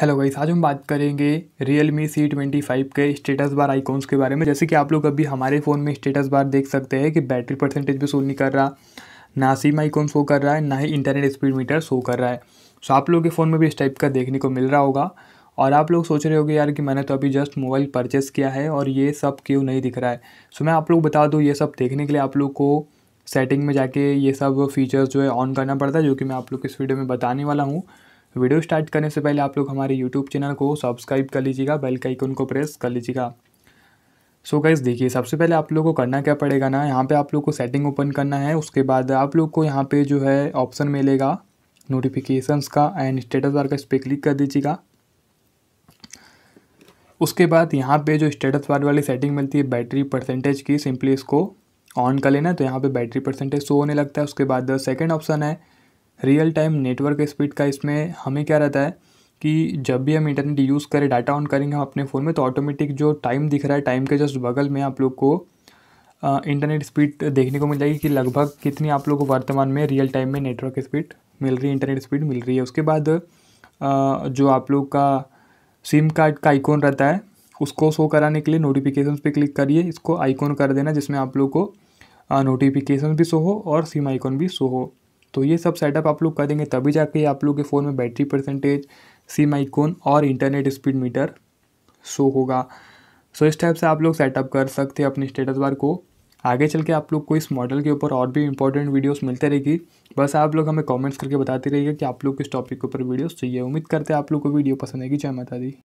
hello guys आज हम बात करेंगे Realme C twenty five के स्टेटस बार आइकॉन्स के बारे में जैसे कि आप लोग अभी हमारे फ़ोन में स्टेटस बार देख सकते हैं कि बैटरी परसेंटेज भी शो नहीं कर रहा ना सिम आइकॉन शो कर रहा है ना ही इंटरनेट स्पीड मीटर शो कर रहा है सो आप लोग के फ़ोन में भी इस टाइप का देखने को मिल रहा होगा और आप लोग सोच रहे होगे यार कि मैंने तो अभी जस्ट मोबाइल परचेस किया है और ये सब क्यों नहीं दिख रहा है सो मैं आप लोग बता दूँ ये सब देखने के लिए आप लोग को सेटिंग में जाके ये सब फीचर्स जो है ऑन करना पड़ता है जो कि मैं आप लोग इस वीडियो में बताने वाला हूँ वीडियो स्टार्ट करने से पहले आप लोग हमारे यूट्यूब चैनल को सब्सक्राइब कर लीजिएगा बेल का आइकन को प्रेस कर लीजिएगा सो गाइज़ देखिए सबसे पहले आप लोग को करना क्या पड़ेगा ना यहाँ पे आप लोग को सेटिंग ओपन करना है उसके बाद आप लोग को यहाँ पे जो है ऑप्शन मिलेगा नोटिफिकेशंस का एंड स्टेटस बार का इस पर क्लिक कर दीजिएगा उसके बाद यहाँ पे जो स्टेटस बार वाली सेटिंग मिलती है बैटरी परसेंटेज की सिंपली इसको ऑन कर लेना तो यहाँ पे बैटरी परसेंटेज शो होने लगता है उसके बाद सेकेंड ऑप्शन है रियल टाइम नेटवर्क स्पीड का इसमें हमें क्या रहता है कि जब भी हम इंटरनेट यूज़ करें डाटा ऑन करेंगे हम अपने फ़ोन में तो ऑटोमेटिक जो टाइम दिख रहा है टाइम के जस्ट बगल में आप लोग को इंटरनेट स्पीड देखने को मिल जाएगी कि लगभग कितनी आप लोग को वर्तमान में रियल टाइम में नेटवर्क स्पीड मिल रही है इंटरनेट स्पीड मिल रही है उसके बाद आ, जो आप लोग का सिम कार्ड का आइकॉन रहता है उसको शो कराने के लिए नोटिफिकेशन पे क्लिक करिए इसको आइकॉन कर देना जिसमें आप लोग को नोटिफिकेशन भी शो हो और सिम आइकॉन भी शो हो तो ये सब सेटअप आप लोग करेंगे तभी जाके आप लोग के फ़ोन में बैटरी परसेंटेज सिम आइकोन और इंटरनेट स्पीड मीटर शो होगा सो इस टाइप से आप लोग सेटअप कर सकते हैं अपने स्टेटस बार को आगे चल के आप लोग को इस मॉडल के ऊपर और भी इंपॉर्टेंट वीडियोस मिलते रहेगी बस आप लोग हमें कमेंट्स करके बताते रहिएगा कि आप लोग किस टॉपिक के ऊपर वीडियोस चाहिए उम्मीद करते हैं आप लोग को वीडियो पसंद आएगी जय माता दी